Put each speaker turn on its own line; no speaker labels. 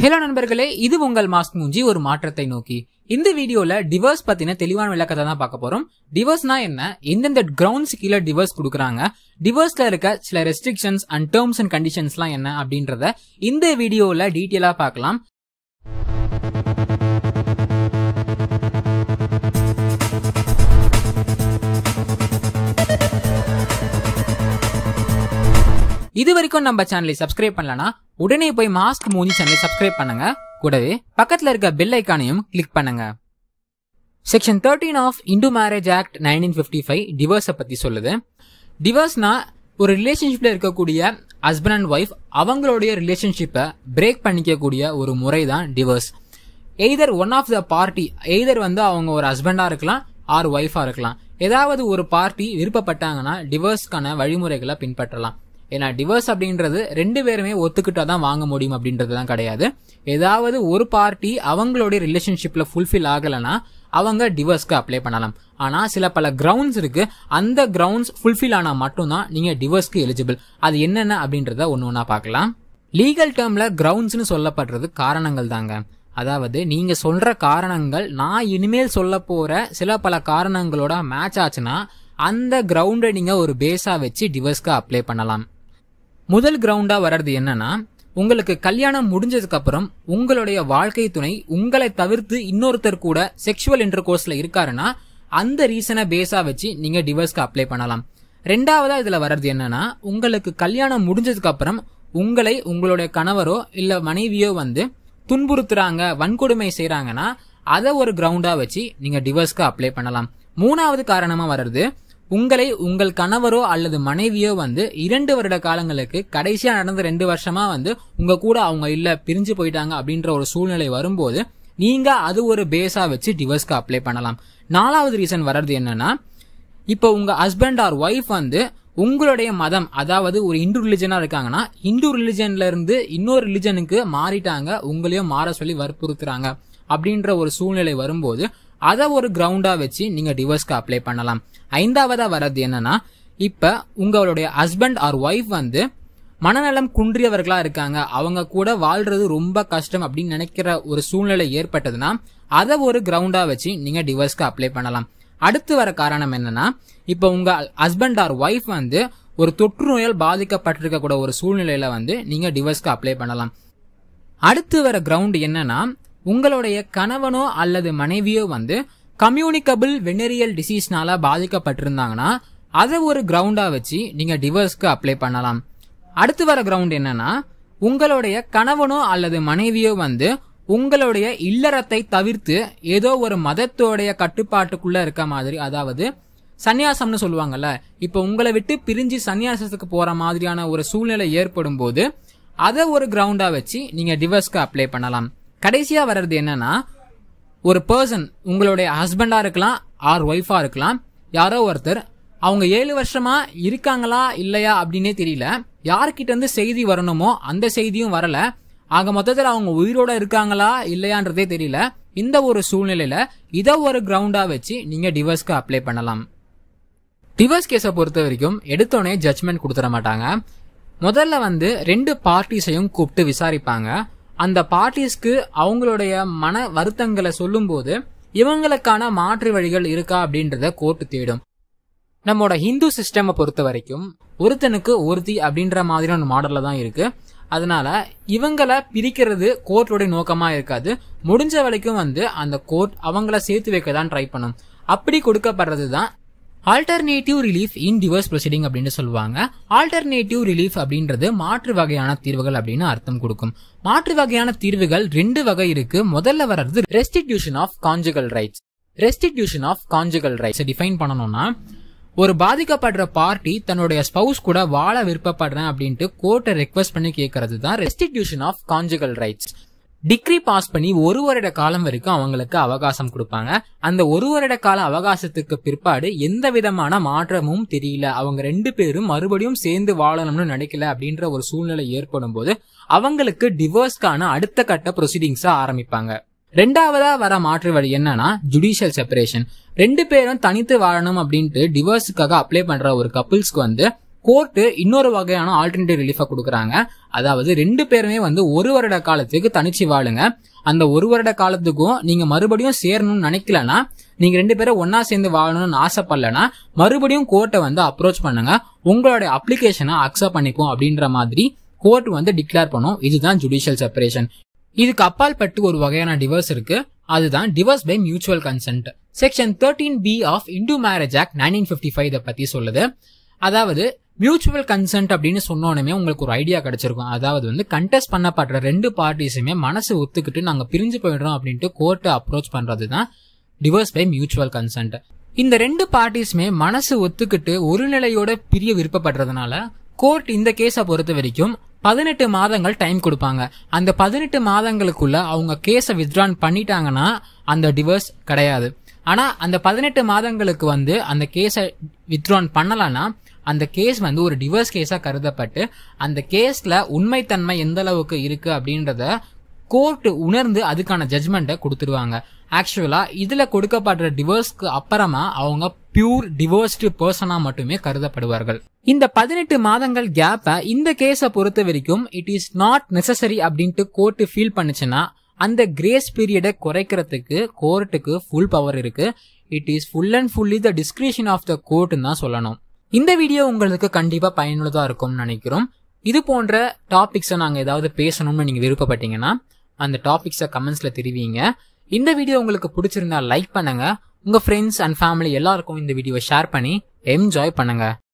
hello நண்பர்களே இது உங்கள் மாஸ்க் மூஞ்சி ஒரு மாற்றத்தை நோக்கி இந்த வீடியோல டிவர்ஸ் பத்தின தெளிவான விளக்கத்தை தான் பார்க்க போறோம் டிவர்ஸ்னா என்ன எந்தெந்த கிரவுண்ட்ஸ் கீழே டிவர்ஸ் கொடுக்குறாங்க டிவர்ஸ்ல இருக்க சில ரெஸ்ட்ரிக்ஷன்ஸ் அண்ட் டேர்ம்ஸ் அண்ட் கண்டிஷன்ஸ்லாம் என்ன அப்படின்றத இந்த வீடியோல டீட்டெயிலா பார்க்கலாம் இது வரைக்கும் நம்ம சேனலை சப்ஸ்கிரைப் பண்ணலன்னா உடனே போய் மாஸ்க் மூஞ்சி சேனலை சப்ஸ்கிரைப் பண்ணுங்க கூடவே பக்கத்துல இருக்க பெல் ஐக்கானையும் கிளிக் பண்ணுங்க section thirteen of Hindu marriage act nineteen fifty five டிவோர்ஸை பற்றி சொல்லுது டிவர்ஸ்னா ஒரு ரிலேஷன்ஷிப்பில் இருக்கக்கூடிய ஹஸ்பண்ட் அண்ட் ஒய்ஃப் அவங்களுடைய ரிலேஷன்ஷிப்பை பிரேக் பண்ணிக்கக்கூடிய ஒரு முறை தான் divorce either one of the party either வந்து அவங்க ஒரு ஹஸ்பண்டாக இருக்கலாம் ஆர் ஒய்ஃபாக இருக்கலாம் ஏதாவது ஒரு பார்ட்டி விருப்பப்பட்டாங்கன்னா டிவர்ஸ்க்கான வழிமுறைகளை பின்பற்றலாம் ஏன்னா டிவர்ஸ் அப்படின்றது ரெண்டு பேருமே ஒத்துக்கிட்டா தான் வாங்க முடியும் தான் கிடையாது ஏதாவது ஒரு பார்ட்டி அவங்களுடைய ரிலேஷன்ஷிப்பில் ஃபுல்ஃபில் ஆகலைன்னா அவங்க டிவர்ஸ்க்கு அப்ளை பண்ணலாம் ஆனால் சில பல கிரவுண்ட்ஸ் இருக்கு அந்த கிரவுண்ட்ஸ் ஃபுல்ஃபில் ஆனால் மட்டும்தான் நீங்கள் டிவர்ஸ்க்கு எலிஜிபிள் அது என்னென்ன அப்படின்றத ஒன்று ஒன்றா பார்க்கலாம் லீகல் டேர்மில் கிரவுண்ட்ஸ்னு சொல்லப்படுறது காரணங்கள் தாங்க அதாவது நீங்க சொல்ற காரணங்கள் நான் இனிமேல் சொல்ல போற சில பல காரணங்களோட மேட்ச் ஆச்சுன்னா அந்த கிரவுண்டை நீங்க ஒரு பேஸா வச்சு டிவர்ஸ்க்கு அப்ளை பண்ணலாம் முதல் கிரவுண்டாக வர்றது என்னன்னா உங்களுக்கு கல்யாணம் முடிஞ்சதுக்கு அப்புறம் உங்களுடைய வாழ்க்கை துணை உங்களை தவிர்த்து இன்னொருத்தர் கூட செக்ஷுவல் இன்டர் கோர்ஸ்ல இருக்காருன்னா அந்த ரீசனை பேஸா வச்சு நீங்க டிவர்ஸ்க்கு அப்ளை பண்ணலாம் ரெண்டாவதா இதுல வர்றது என்னன்னா உங்களுக்கு கல்யாணம் முடிஞ்சதுக்கு அப்புறம் உங்களை உங்களுடைய கணவரோ இல்ல மனைவியோ வந்து துன்புறுத்துறாங்க வன்கொடுமை செய்யறாங்கன்னா அதை ஒரு கிரவுண்டா வச்சு நீங்க டிவர்ஸ்க்கு அப்ளை பண்ணலாம் மூணாவது காரணமா வர்றது உங்களை உங்கள் கணவரோ அல்லது மனைவியோ வந்து இரண்டு வருட காலங்களுக்கு கடைசியா நடந்த ரெண்டு வருஷமா வந்து உங்க கூட அவங்க இல்ல பிரிஞ்சு போயிட்டாங்க அப்படின்ற ஒரு சூழ்நிலை வரும்போது நீங்க அது ஒரு பேஸா வச்சு டிவர்ஸ்க்கு அப்ளை பண்ணலாம் நாலாவது ரீசன் வர்றது என்னன்னா இப்போ உங்க ஹஸ்பண்ட் ஆர் ஒய்ஃப் வந்து உங்களுடைய மதம் அதாவது ஒரு இந்து ரிலிஜனா இருக்காங்கன்னா இந்து ரிலிஜன்ல இருந்து இன்னொரு ரிலிஜனுக்கு மாறிட்டாங்க உங்களையும் மாற சொல்லி வற்புறுத்துறாங்க அப்படின்ற ஒரு சூழ்நிலை வரும்போது அதை ஒரு கிரவுண்டாக வச்சு நீங்கள் டிவோர்ஸ்க்கு அப்ளை பண்ணலாம் ஐந்தாவதாக வர்றது என்னன்னா இப்போ உங்களுடைய ஹஸ்பண்ட் ஆர் ஒய்ஃப் வந்து மனநலம் குன்றியவர்களாக இருக்காங்க அவங்க கூட வாழ்றது ரொம்ப கஷ்டம் அப்படின்னு நினைக்கிற ஒரு சூழ்நிலை ஏற்பட்டதுன்னா அதை ஒரு கிரவுண்டாக வச்சு நீங்கள் டிவோர்ஸ்க்கு அப்ளை பண்ணலாம் அடுத்து வர காரணம் என்னன்னா இப்போ உங்கள் ஹஸ்பண்ட் ஆர் ஒய்ஃப் வந்து ஒரு தொற்று நோயால் பாதிக்கப்பட்டிருக்க கூட ஒரு சூழ்நிலையில வந்து நீங்கள் டிவோர்ஸ்க்கு அப்ளை பண்ணலாம் அடுத்து வர கிரவுண்ட் என்னன்னா உங்களுடைய கணவனோ அல்லது மனைவியோ வந்து கம்யூனிகபிள் வெனரியல் டிசீஸ்னால பாதிக்கப்பட்டிருந்தாங்கன்னா அதை ஒரு கிரவுண்டாக வச்சு நீங்கள் டிவோர்ஸ்க்கு அப்ளை பண்ணலாம் அடுத்து வர கிரவுண்ட் என்னன்னா உங்களுடைய கணவனோ அல்லது மனைவியோ வந்து உங்களுடைய இல்லறத்தை தவிர்த்து ஏதோ ஒரு மதத்தோடைய கட்டுப்பாட்டுக்குள்ள இருக்க மாதிரி அதாவது சந்நியாசம்னு சொல்லுவாங்கல்ல இப்போ உங்களை விட்டு பிரிஞ்சு சன்னியாசத்துக்கு போற மாதிரியான ஒரு சூழ்நிலை ஏற்படும் போது அதை ஒரு கிரவுண்டா வச்சு நீங்க டிவர்ஸ்க்கு அப்ளை பண்ணலாம் கடைசியாக வர்றது என்னன்னா ஒரு பர்சன் உங்களுடைய ஹஸ்பண்டாக இருக்கலாம் ஆர் ஒய்ஃபாக இருக்கலாம் யாரோ ஒருத்தர் அவங்க ஏழு வருஷமா இருக்காங்களா இல்லையா அப்படின்னே தெரியல யார்கிட்ட இருந்து செய்தி வரணுமோ அந்த செய்தியும் வரல ஆக மொத்தத்தில் அவங்க உயிரோட இருக்காங்களா இல்லையான்றதே தெரியல இந்த ஒரு சூழ்நிலையில இதை ஒரு கிரவுண்டா வச்சு நீங்க டிவர்ஸ்க்கு அப்ளை பண்ணலாம் டிவர்ஸ் கேஸை பொறுத்த வரைக்கும் எடுத்தோடனே ஜட்மெண்ட் கொடுத்துட மாட்டாங்க முதல்ல வந்து ரெண்டு பார்ட்டிஸையும் கூப்பிட்டு விசாரிப்பாங்க அந்த பார்ட்டிஸ்க்கு அவங்களுடைய மன வருத்தங்களை சொல்லும்போது இவங்களுக்கான மாற்று வழிகள் இருக்கா அப்படின்றத கோர்ட்டு தேடும் நம்மளோட ஹிந்து சிஸ்டமை பொறுத்த வரைக்கும் ஒருத்தனுக்கு ஒருத்தி அப்படின்ற மாதிரியான மாடலில் தான் இருக்கு அதனால இவங்களை பிரிக்கிறது கோர்ட்டோடைய நோக்கமா இருக்காது முடிஞ்ச வரைக்கும் வந்து அந்த கோர்ட் அவங்கள சேர்த்து வைக்க தான் ட்ரை பண்ணும் அப்படி கொடுக்கப்படுறது தான் alternative relief in divorce proceeding அப்படின்னு சொல்லுவாங்க ஆல்டர்னேட்டிவ் ரிலீஃப் அப்படின்றது மாற்று வகையான தீர்வுகள் அப்படின்னு அர்த்தம் கொடுக்கும் மாற்று வகையான தீர்வுகள் ரெண்டு வகை இருக்கு முதல்ல வர்றது restitution of conjugal rights restitution of conjugal rights define பண்ணணும்னா ஒரு பாதிக்கப்படுற பார்ட்டி தன்னுடைய ஸ்பவுஸ் கூட வாழ விருப்பப்படுறேன் அப்படின்ட்டு கோர்ட்டை ரெக்வஸ்ட் பண்ணி கேட்கறது தான் restitution of conjugal rights degree pass பண்ணி ஒரு வருட காலம் வரைக்கும் அவங்களுக்கு அவகாசம் கொடுப்பாங்க அந்த ஒரு வருட கால அவகாசத்துக்கு பிற்பாடு எந்த விதமான மாற்றமும் தெரியல அவங்க ரெண்டு பேரும் மறுபடியும் சேர்ந்து வாழணும்னு நினைக்கல அப்படின்ற ஒரு சூழ்நிலை ஏற்படும் போது அவங்களுக்கு டிவோர்ஸ்க்கான அடுத்த கட்ட ப்ரொசீடிங்ஸை ஆரம்பிப்பாங்க ரெண்டாவதா வர மாற்று வழி என்னன்னா ஜுடிஷியல் செப்பரேஷன் ரெண்டு பேரும் தனித்து வாழணும் அப்படின்ட்டு டிவோர்ஸுக்காக அப்ளை பண்ற ஒரு கப்புள்ஸ்க்கு வந்து கோர்ட்டு இன்னொரு வகையான ஆல்டர்னேட்டிவ் ரிலீஃபை கொடுக்குறாங்க அதாவது ரெண்டு பேருமே வந்து ஒரு வருட காலத்துக்கு தனிச்சு வாழுங்க அந்த ஒரு வருட காலத்துக்கும் நீங்க மறுபடியும் சேரணும்னு நினைக்கலன்னா நீங்க ரெண்டு பேரும் ஒன்னா சேர்ந்து வாழணும்னு ஆசைப்படலன்னா மறுபடியும் கோர்ட்டை வந்து அப்ரோச் பண்ணுங்க உங்களுடைய அப்ளிகேஷனை அக்செப்ட் பண்ணிப்போம் அப்படின்ற மாதிரி கோர்ட் வந்து டிக்ளேர் பண்ணும் இதுதான் ஜுடிஷியல் செப்பரேஷன் இதுக்கு அப்பால் பட்டு ஒரு வகையான டிவர்ஸ் இருக்கு அதுதான் divorce by mutual consent section thirteen B of Hindu marriage act nineteen fifty five இதை பத்தி சொல்லுது அதாவது மியூச்சுவல் கன்சென்ட் அப்படின்னு சொன்னோன்னே உங்களுக்கு ஒரு ஐடியா கிடைச்சிருக்கும் அதாவது வந்து கண்டெஸ்ட் பண்ணப்படுற ரெண்டு பார்ட்டிஸுமே மனசு ஒத்துக்கிட்டு நாங்கள் பிரிஞ்சு போயிடுறோம் அப்படின்ட்டு கோர்ட்டை அப்ரோச் பண்ணுறது தான் டிவோர்ஸ் பை மியூச்சுவல் கன்சென்ட் இந்த ரெண்டு பார்ட்டிஸுமே மனசு ஒத்துக்கிட்டு ஒரு நிலையோட பிரிய விருப்பப்படுறதுனால கோர்ட் இந்த கேஸை பொறுத்த வரைக்கும் பதினெட்டு மாதங்கள் டைம் கொடுப்பாங்க அந்த பதினெட்டு மாதங்களுக்குள்ள அவங்க கேஸை வித்ட்ரான் பண்ணிட்டாங்கன்னா அந்த டிவோர்ஸ் கிடையாது ஆனால் அந்த பதினெட்டு மாதங்களுக்கு வந்து அந்த கேஸை வித்ட்ரான் பண்ணலான்னா அந்த கேஸ் வந்து ஒரு டிவர்ஸ் கேஸாக கருதப்பட்டு அந்த கேஸில் உண்மைத்தன்மை எந்த அளவுக்கு இருக்குது அப்படின்றத கோர்ட்டு உணர்ந்து அதுக்கான ஜட்ஜ்மெண்ட்டை கொடுத்துருவாங்க ஆக்சுவலாக இதில் கொடுக்கப்படுற டிவோர்ஸ்க்கு அப்புறமா அவங்க பியூர் டிவோர்ஸ்டு பர்சனாக மட்டுமே கருதப்படுவார்கள் இந்த பதினெட்டு மாதங்கள் கேப்பை இந்த கேஸை பொறுத்த வரைக்கும் இட் இஸ் நாட் நெசசரி அப்படின்ட்டு கோர்ட்டு ஃபீல் பண்ணுச்சுன்னா அந்த கிரேஸ் பீரியடை குறைக்கிறதுக்கு கோர்ட்டுக்கு ஃபுல் பவர் இருக்கு it is full and fully the discretion of the கோர்ட்னு தான் சொல்லணும் இந்த வீடியோ உங்களுக்கு கண்டிப்பாக பயனுள்ளதாக இருக்கும்னு நினைக்கிறோம் இது போன்ற டாபிக்ஸை நாங்கள் ஏதாவது பேசணும்னு நீங்கள் விருப்பப்பட்டீங்கன்னா அந்த டாபிக்ஸை கமெண்ட்ஸில் தெரிவிங்க இந்த வீடியோ உங்களுக்கு பிடிச்சிருந்தா லைக் பண்ணுங்கள் உங்கள் ஃப்ரெண்ட்ஸ் அண்ட் ஃபேமிலி எல்லாருக்கும் இந்த வீடியோவை ஷேர் பண்ணி என்ஜாய் பண்ணுங்கள்